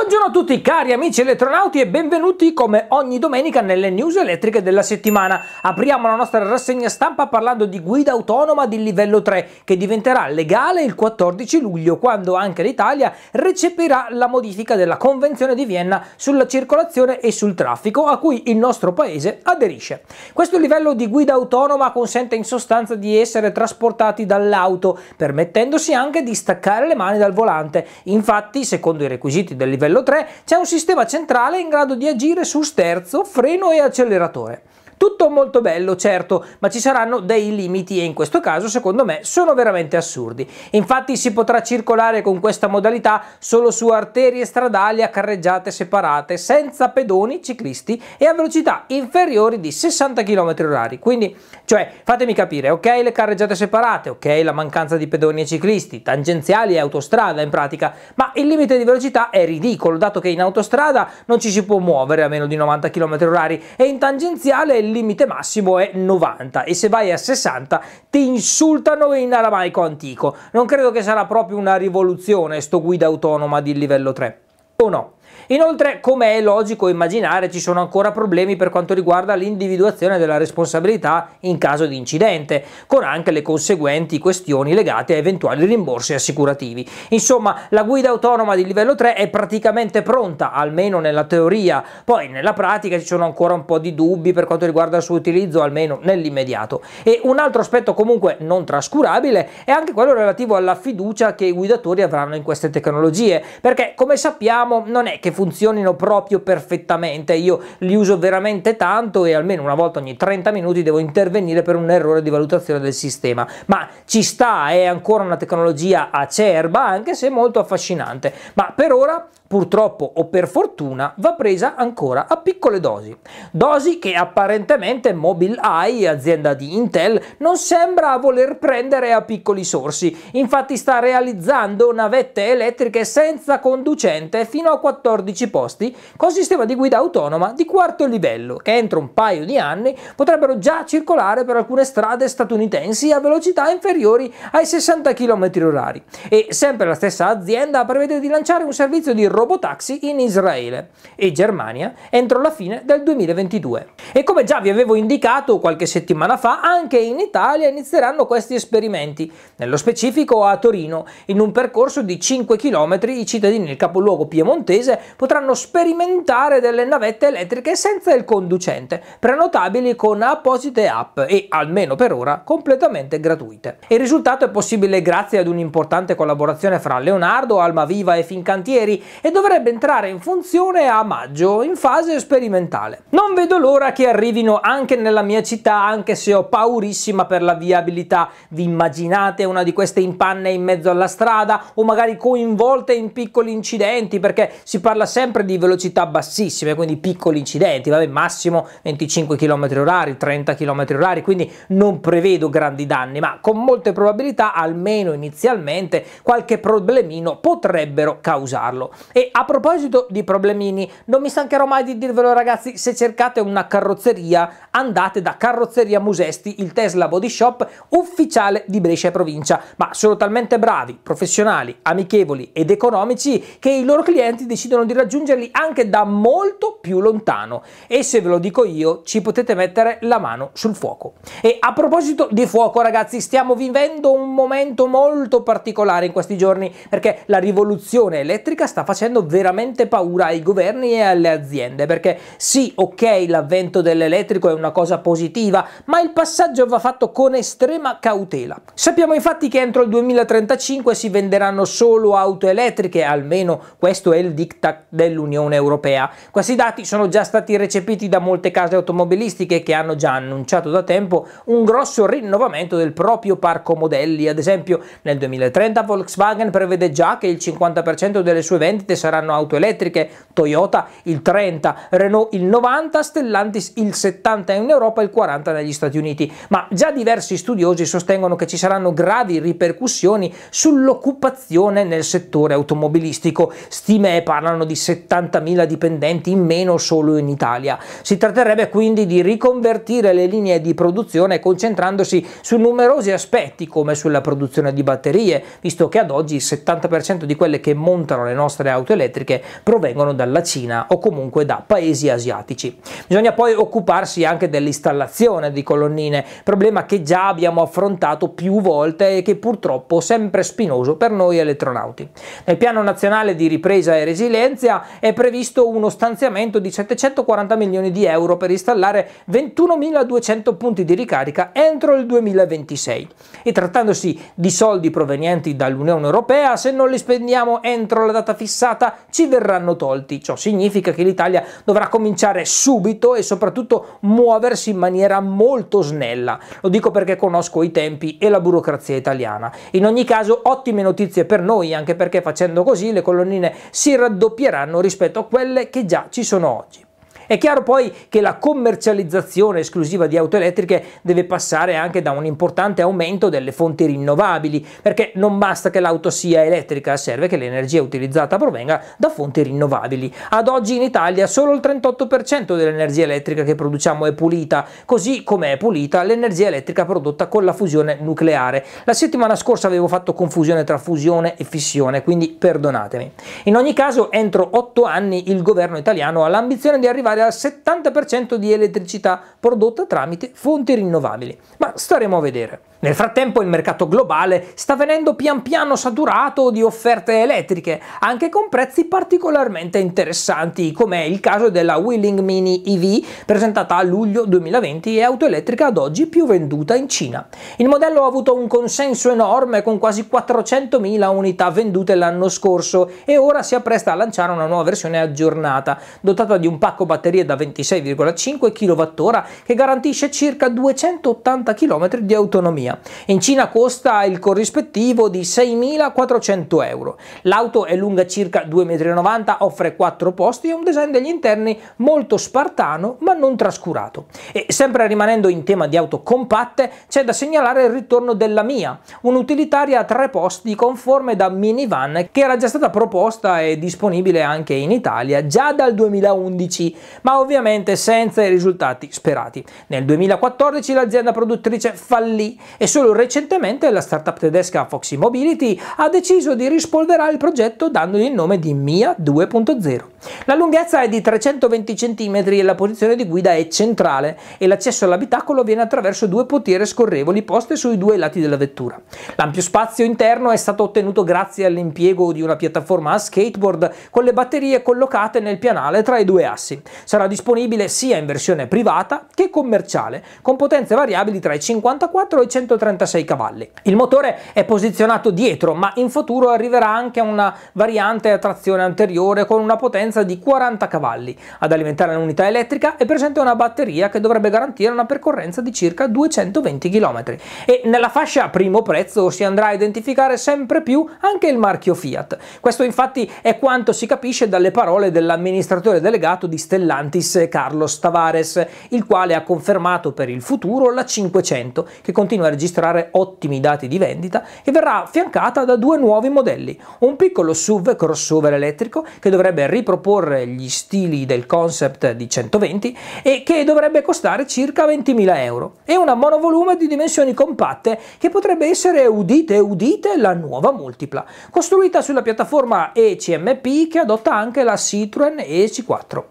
Buongiorno a tutti cari amici elettronauti e benvenuti come ogni domenica nelle news elettriche della settimana. Apriamo la nostra rassegna stampa parlando di guida autonoma di livello 3 che diventerà legale il 14 luglio quando anche l'Italia recepirà la modifica della Convenzione di Vienna sulla circolazione e sul traffico a cui il nostro paese aderisce. Questo livello di guida autonoma consente in sostanza di essere trasportati dall'auto permettendosi anche di staccare le mani dal volante. Infatti secondo i requisiti del livello livello 3 c'è un sistema centrale in grado di agire su sterzo, freno e acceleratore. Tutto molto bello, certo, ma ci saranno dei limiti e in questo caso, secondo me, sono veramente assurdi. Infatti si potrà circolare con questa modalità solo su arterie stradali a carreggiate separate, senza pedoni, ciclisti e a velocità inferiori di 60 km/h. Quindi, cioè, fatemi capire, ok le carreggiate separate, ok la mancanza di pedoni e ciclisti, tangenziali e autostrada in pratica, ma il limite di velocità è ridicolo, dato che in autostrada non ci si può muovere a meno di 90 km/h e in tangenziale il limite massimo è 90 e se vai a 60 ti insultano in aramaico antico. Non credo che sarà proprio una rivoluzione sto guida autonoma di livello 3, o no? Inoltre, come è logico immaginare, ci sono ancora problemi per quanto riguarda l'individuazione della responsabilità in caso di incidente, con anche le conseguenti questioni legate a eventuali rimborsi assicurativi. Insomma, la guida autonoma di livello 3 è praticamente pronta, almeno nella teoria, poi nella pratica ci sono ancora un po' di dubbi per quanto riguarda il suo utilizzo, almeno nell'immediato. E un altro aspetto comunque non trascurabile è anche quello relativo alla fiducia che i guidatori avranno in queste tecnologie, perché come sappiamo non è che funzionino proprio perfettamente. Io li uso veramente tanto e almeno una volta ogni 30 minuti devo intervenire per un errore di valutazione del sistema. Ma ci sta, è ancora una tecnologia acerba, anche se molto affascinante. Ma per ora purtroppo o per fortuna, va presa ancora a piccole dosi. Dosi che apparentemente Mobileye, azienda di Intel, non sembra voler prendere a piccoli sorsi. Infatti sta realizzando navette elettriche senza conducente fino a 14 14 posti, con sistema di guida autonoma di quarto livello, che entro un paio di anni potrebbero già circolare per alcune strade statunitensi a velocità inferiori ai 60 km/h. E sempre la stessa azienda prevede di lanciare un servizio di robotaxi in Israele e Germania entro la fine del 2022. E come già vi avevo indicato qualche settimana fa, anche in Italia inizieranno questi esperimenti, nello specifico a Torino, in un percorso di 5 km i cittadini del capoluogo piemontese potranno sperimentare delle navette elettriche senza il conducente, prenotabili con apposite app e, almeno per ora, completamente gratuite. Il risultato è possibile grazie ad un'importante collaborazione fra Leonardo, Almaviva e Fincantieri e dovrebbe entrare in funzione a maggio, in fase sperimentale. Non vedo l'ora che arrivino anche nella mia città, anche se ho paurissima per la viabilità. Vi immaginate una di queste impanne in mezzo alla strada o magari coinvolte in piccoli incidenti perché si parla parla sempre di velocità bassissime, quindi piccoli incidenti, vabbè, massimo 25 km h 30 km h quindi non prevedo grandi danni, ma con molte probabilità, almeno inizialmente, qualche problemino potrebbero causarlo. E a proposito di problemini, non mi stancherò mai di dirvelo ragazzi, se cercate una carrozzeria, andate da Carrozzeria Musesti, il Tesla Body Shop ufficiale di Brescia e provincia, ma sono talmente bravi, professionali, amichevoli ed economici che i loro clienti decidono di di raggiungerli anche da molto più lontano e se ve lo dico io ci potete mettere la mano sul fuoco. E a proposito di fuoco ragazzi stiamo vivendo un momento molto particolare in questi giorni perché la rivoluzione elettrica sta facendo veramente paura ai governi e alle aziende perché sì ok l'avvento dell'elettrico è una cosa positiva ma il passaggio va fatto con estrema cautela. Sappiamo infatti che entro il 2035 si venderanno solo auto elettriche almeno questo è il diktat dell'Unione Europea. Questi dati sono già stati recepiti da molte case automobilistiche che hanno già annunciato da tempo un grosso rinnovamento del proprio parco modelli. Ad esempio, nel 2030 Volkswagen prevede già che il 50% delle sue vendite saranno auto elettriche, Toyota il 30, Renault il 90, Stellantis il 70 in Europa e il 40 negli Stati Uniti. Ma già diversi studiosi sostengono che ci saranno gravi ripercussioni sull'occupazione nel settore automobilistico. Stime parlano di di 70.000 dipendenti in meno solo in Italia. Si tratterebbe quindi di riconvertire le linee di produzione concentrandosi su numerosi aspetti come sulla produzione di batterie, visto che ad oggi il 70% di quelle che montano le nostre auto elettriche provengono dalla Cina o comunque da paesi asiatici. Bisogna poi occuparsi anche dell'installazione di colonnine, problema che già abbiamo affrontato più volte e che purtroppo sempre spinoso per noi elettronauti. Nel piano nazionale di ripresa e resilienza urgenza è previsto uno stanziamento di 740 milioni di euro per installare 21.200 punti di ricarica entro il 2026. E trattandosi di soldi provenienti dall'Unione Europea, se non li spendiamo entro la data fissata ci verranno tolti. Ciò significa che l'Italia dovrà cominciare subito e soprattutto muoversi in maniera molto snella. Lo dico perché conosco i tempi e la burocrazia italiana. In ogni caso ottime notizie per noi, anche perché facendo così le colonnine si raddoppieranno cambieranno rispetto a quelle che già ci sono oggi. È chiaro poi che la commercializzazione esclusiva di auto elettriche deve passare anche da un importante aumento delle fonti rinnovabili, perché non basta che l'auto sia elettrica, serve che l'energia utilizzata provenga da fonti rinnovabili. Ad oggi in Italia solo il 38% dell'energia elettrica che produciamo è pulita, così come è pulita l'energia elettrica prodotta con la fusione nucleare. La settimana scorsa avevo fatto confusione tra fusione e fissione, quindi perdonatemi. In ogni caso, entro 8 anni il governo italiano ha l'ambizione di arrivare Italia al 70% di elettricità prodotta tramite fonti rinnovabili. Ma staremo a vedere. Nel frattempo il mercato globale sta venendo pian piano saturato di offerte elettriche, anche con prezzi particolarmente interessanti, come è il caso della Wheeling Mini EV presentata a luglio 2020 e auto elettrica ad oggi più venduta in Cina. Il modello ha avuto un consenso enorme con quasi 400.000 unità vendute l'anno scorso e ora si appresta a lanciare una nuova versione aggiornata, dotata di un pacco batterie da 26,5 kWh che garantisce circa 280 km di autonomia Germania. In Cina costa il corrispettivo di 6.400 euro. L'auto è lunga circa 2,90 m, offre 4 posti e un design degli interni molto spartano ma non trascurato. E sempre rimanendo in tema di auto compatte, c'è da segnalare il ritorno della Mia, un'utilitaria a tre posti conforme da minivan che era già stata proposta e disponibile anche in Italia già dal 2011, ma ovviamente senza i risultati sperati. Nel 2014 l'azienda produttrice fallì e solo recentemente la startup tedesca Foxy Mobility ha deciso di rispolverare il progetto dandogli il nome di Mia 2.0. La lunghezza è di 320 cm e la posizione di guida è centrale e l'accesso all'abitacolo viene attraverso due portiere scorrevoli poste sui due lati della vettura. L'ampio spazio interno è stato ottenuto grazie all'impiego di una piattaforma a skateboard con le batterie collocate nel pianale tra i due assi. Sarà disponibile sia in versione privata che commerciale, con potenze variabili tra i 54 e i 100 136 cavalli. Il motore è posizionato dietro, ma in futuro arriverà anche una variante a trazione anteriore con una potenza di 40 cavalli. Ad alimentare l'unità elettrica è presente una batteria che dovrebbe garantire una percorrenza di circa 220 km. E nella fascia primo prezzo si andrà a identificare sempre più anche il marchio Fiat. Questo infatti è quanto si capisce dalle parole dell'amministratore delegato di Stellantis Carlos Tavares, il quale ha confermato per il futuro la 500 che continua a registrare registrare ottimi dati di vendita e verrà affiancata da due nuovi modelli, un piccolo SUV crossover elettrico che dovrebbe riproporre gli stili del concept di 120 e che dovrebbe costare circa 20.000 euro, e una monovolume di dimensioni compatte che potrebbe essere, udite udite, la nuova multipla, costruita sulla piattaforma ECMP che adotta anche la Citroën EC4.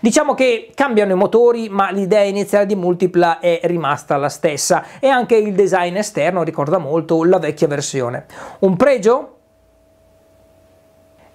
Diciamo che cambiano i motori, ma l'idea iniziale di multipla è rimasta la stessa e anche il design design esterno ricorda molto la vecchia versione. Un pregio?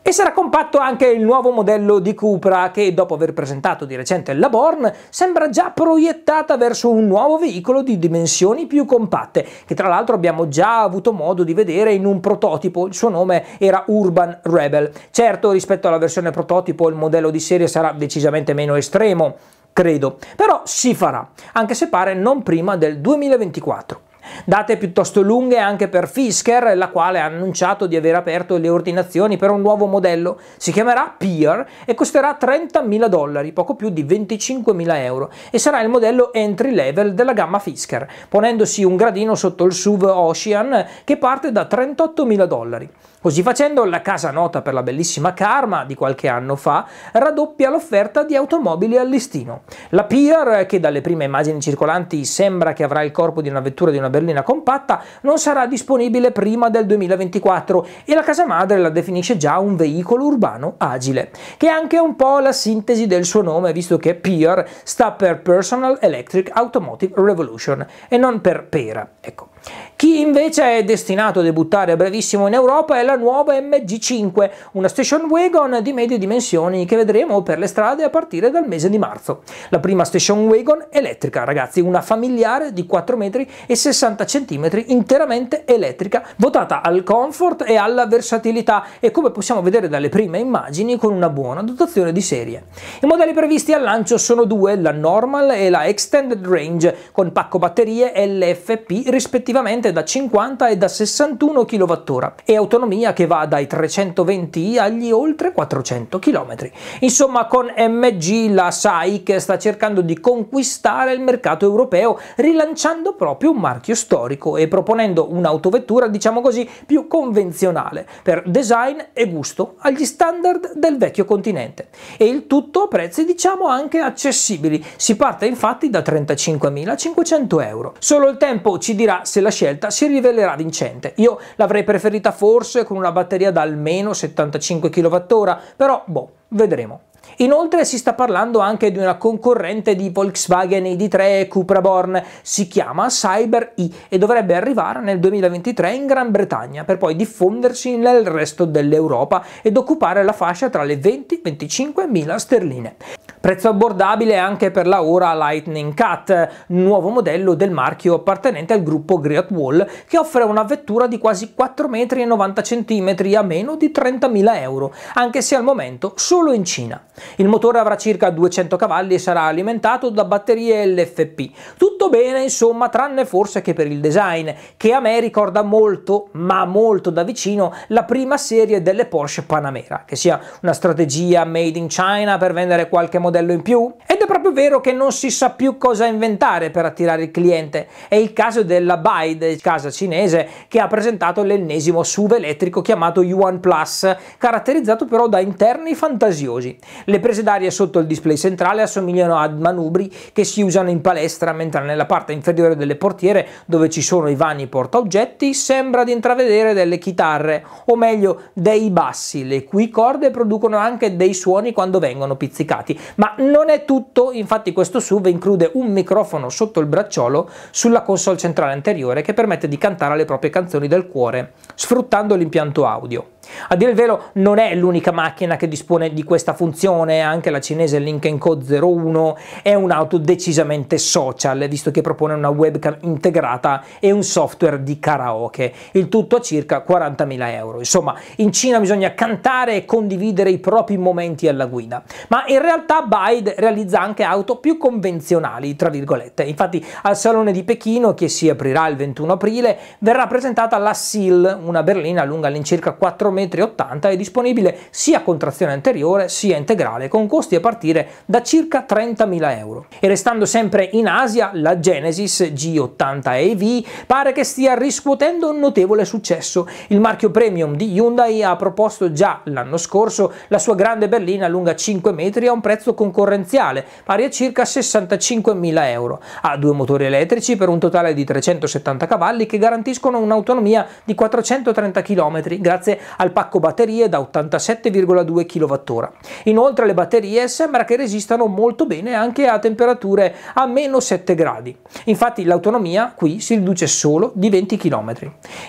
E sarà compatto anche il nuovo modello di Cupra che dopo aver presentato di recente la Born sembra già proiettata verso un nuovo veicolo di dimensioni più compatte che tra l'altro abbiamo già avuto modo di vedere in un prototipo, il suo nome era Urban Rebel. Certo rispetto alla versione prototipo il modello di serie sarà decisamente meno estremo, credo, però si farà, anche se pare non prima del 2024. Date piuttosto lunghe anche per Fisker, la quale ha annunciato di aver aperto le ordinazioni per un nuovo modello. Si chiamerà Peer e costerà 30.000 dollari, poco più di 25.000 euro, e sarà il modello entry level della gamma Fisker, ponendosi un gradino sotto il SUV Ocean che parte da 38.000 dollari. Così facendo la casa nota per la bellissima Karma di qualche anno fa raddoppia l'offerta di automobili al listino. La Pier, che dalle prime immagini circolanti sembra che avrà il corpo di una vettura di una berlina compatta, non sarà disponibile prima del 2024 e la casa madre la definisce già un veicolo urbano agile, che è anche un po' la sintesi del suo nome visto che Pier sta per Personal Electric Automotive Revolution e non per Pera. Ecco. Chi invece è destinato a debuttare a brevissimo in Europa è la nuova MG5, una station wagon di medie dimensioni che vedremo per le strade a partire dal mese di marzo. La prima station wagon elettrica, ragazzi, una familiare di 4,60 m interamente elettrica, votata al comfort e alla versatilità e come possiamo vedere dalle prime immagini con una buona dotazione di serie. I modelli previsti al lancio sono due, la Normal e la Extended Range, con pacco batterie LFP rispettivamente rispettivamente da 50 e da 61 kWh e autonomia che va dai 320 agli oltre 400 km. Insomma, con MG la SAIC sta cercando di conquistare il mercato europeo rilanciando proprio un marchio storico e proponendo un'autovettura, diciamo così, più convenzionale per design e gusto agli standard del vecchio continente. E il tutto a prezzi diciamo anche accessibili. Si parte infatti da 35.500 euro. Solo il tempo ci dirà se se la scelta si rivelerà vincente. Io l'avrei preferita forse con una batteria da almeno 75 kWh, però boh, vedremo. Inoltre si sta parlando anche di una concorrente di Volkswagen ID3 Cupra Born, si chiama Cyber E e dovrebbe arrivare nel 2023 in Gran Bretagna per poi diffondersi nel resto dell'Europa ed occupare la fascia tra le 20 25 mila sterline. Prezzo abbordabile anche per la ora Lightning Cat, nuovo modello del marchio appartenente al gruppo Great Wall, che offre una vettura di quasi 4,90 m a meno di 30.000 euro, anche se al momento solo in Cina. Il motore avrà circa 200 cavalli e sarà alimentato da batterie LFP. Tutto bene insomma tranne forse che per il design che a me ricorda molto ma molto da vicino la prima serie delle Porsche Panamera che sia una strategia made in China per vendere qualche modello in più. Ed proprio vero che non si sa più cosa inventare per attirare il cliente. È il caso della Baid, casa cinese, che ha presentato l'ennesimo SUV elettrico chiamato Yuan Plus, caratterizzato però da interni fantasiosi. Le prese d'aria sotto il display centrale assomigliano ad manubri che si usano in palestra, mentre nella parte inferiore delle portiere, dove ci sono i vani portaoggetti, sembra di intravedere delle chitarre, o meglio dei bassi, le cui corde producono anche dei suoni quando vengono pizzicati. Ma non è tutto tutto, infatti questo SUV include un microfono sotto il bracciolo sulla console centrale anteriore che permette di cantare le proprie canzoni del cuore, sfruttando l'impianto audio. A dire il vero non è l'unica macchina che dispone di questa funzione, anche la cinese Link Co 01 è un'auto decisamente social, visto che propone una webcam integrata e un software di karaoke, il tutto a circa 40.000 euro. Insomma, in Cina bisogna cantare e condividere i propri momenti alla guida, ma in realtà Baid realizza anche auto più convenzionali, tra virgolette. Infatti al Salone di Pechino, che si aprirà il 21 aprile, verrà presentata la Seal, una berlina lunga all'incirca 4 metri metri m, è disponibile sia con trazione anteriore sia integrale, con costi a partire da circa 30.000 euro. E restando sempre in Asia, la Genesis G80EV pare che stia riscuotendo un notevole successo. Il marchio premium di Hyundai ha proposto già l'anno scorso la sua grande berlina lunga 5 metri a un prezzo concorrenziale, pari a circa 65.000 euro. Ha due motori elettrici per un totale di 370 cavalli che garantiscono un'autonomia di 430 km grazie al al pacco batterie da 87,2 kWh. Inoltre le batterie sembra che resistano molto bene anche a temperature a meno 7 gradi. Infatti l'autonomia qui si riduce solo di 20 km.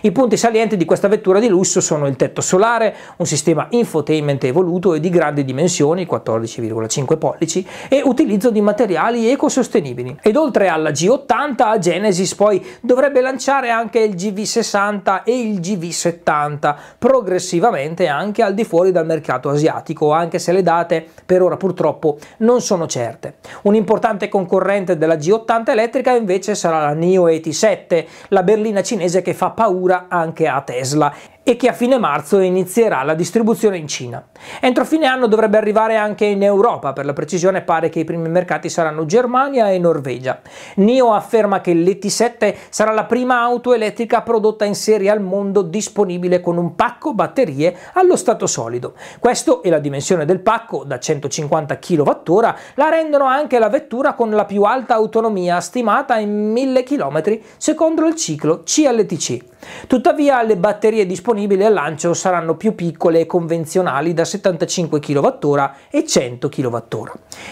I punti salienti di questa vettura di lusso sono il tetto solare, un sistema infotainment evoluto e di grandi dimensioni, 14,5 pollici, e utilizzo di materiali ecosostenibili. Ed oltre alla G80, Genesis poi dovrebbe lanciare anche il GV60 e il GV70, progressivamente progressivamente anche al di fuori dal mercato asiatico, anche se le date per ora purtroppo non sono certe. Un importante concorrente della G80 elettrica invece sarà la NIO ET7, la berlina cinese che fa paura anche a Tesla e che a fine marzo inizierà la distribuzione in Cina. Entro fine anno dovrebbe arrivare anche in Europa, per la precisione pare che i primi mercati saranno Germania e Norvegia. NIO afferma che l'ET7 sarà la prima auto elettrica prodotta in serie al mondo disponibile con un pacco batterie allo stato solido. Questo e la dimensione del pacco, da 150 kWh, la rendono anche la vettura con la più alta autonomia stimata in 1000 km secondo il ciclo CLTC. Tuttavia le batterie disponibili disponibili al lancio saranno più piccole e convenzionali da 75 kWh e 100 kWh.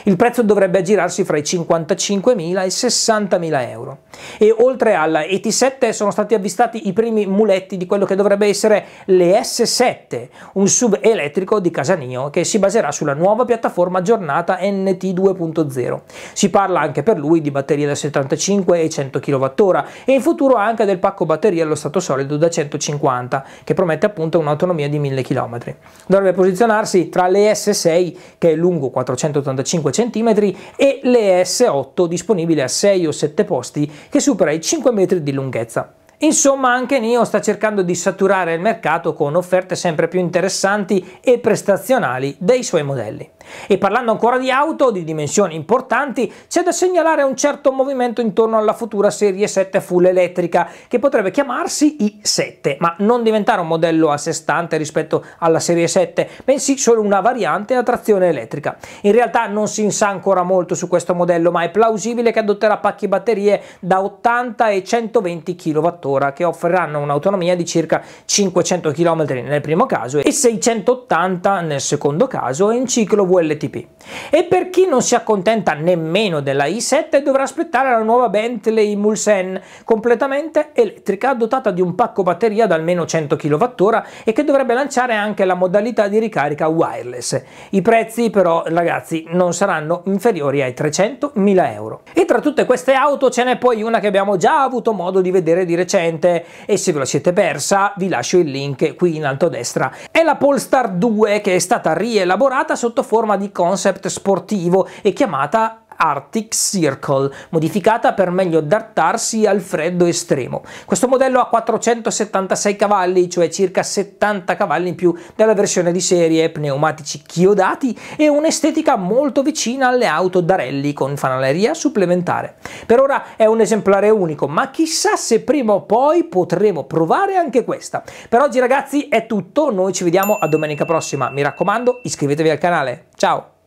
Il prezzo dovrebbe aggirarsi fra i 55.000 e 60.000 euro. E oltre alla ET7 sono stati avvistati i primi muletti di quello che dovrebbe essere l'ES7, un sub elettrico di Casanio che si baserà sulla nuova piattaforma aggiornata NT 2.0. Si parla anche per lui di batterie da 75 e 100 kWh e in futuro anche del pacco batterie allo stato solido da 150 che promette appunto un'autonomia di 1000 km. Dovrebbe posizionarsi tra le S6 che è lungo 485 cm e le S8 disponibile a 6 o 7 posti che supera i 5 metri di lunghezza. Insomma, anche NIO sta cercando di saturare il mercato con offerte sempre più interessanti e prestazionali dei suoi modelli. E parlando ancora di auto di dimensioni importanti, c'è da segnalare un certo movimento intorno alla futura serie 7 full elettrica, che potrebbe chiamarsi i7, ma non diventare un modello a sé stante rispetto alla serie 7, bensì solo una variante a trazione elettrica. In realtà non si sa ancora molto su questo modello, ma è plausibile che adotterà pacchi batterie da 80 e 120 kWh che offriranno un'autonomia di circa 500 km nel primo caso e 680 nel secondo caso e in ciclo vuol WLTP. E per chi non si accontenta nemmeno della i7 dovrà aspettare la nuova Bentley Mulsanne, completamente elettrica, dotata di un pacco batteria da almeno 100 kWh e che dovrebbe lanciare anche la modalità di ricarica wireless. I prezzi però ragazzi non saranno inferiori ai 300.000 euro. E tra tutte queste auto ce n'è poi una che abbiamo già avuto modo di vedere di recente e se ve la siete persa vi lascio il link qui in alto a destra. È la Polestar 2 che è stata rielaborata sotto forma forma di concept sportivo e chiamata Arctic Circle, modificata per meglio adattarsi al freddo estremo. Questo modello ha 476 cavalli, cioè circa 70 cavalli in più della versione di serie, pneumatici chiodati e un'estetica molto vicina alle auto da rally con fanaleria supplementare. Per ora è un esemplare unico, ma chissà se prima o poi potremo provare anche questa. Per oggi ragazzi è tutto, noi ci vediamo a domenica prossima, mi raccomando iscrivetevi al canale, ciao!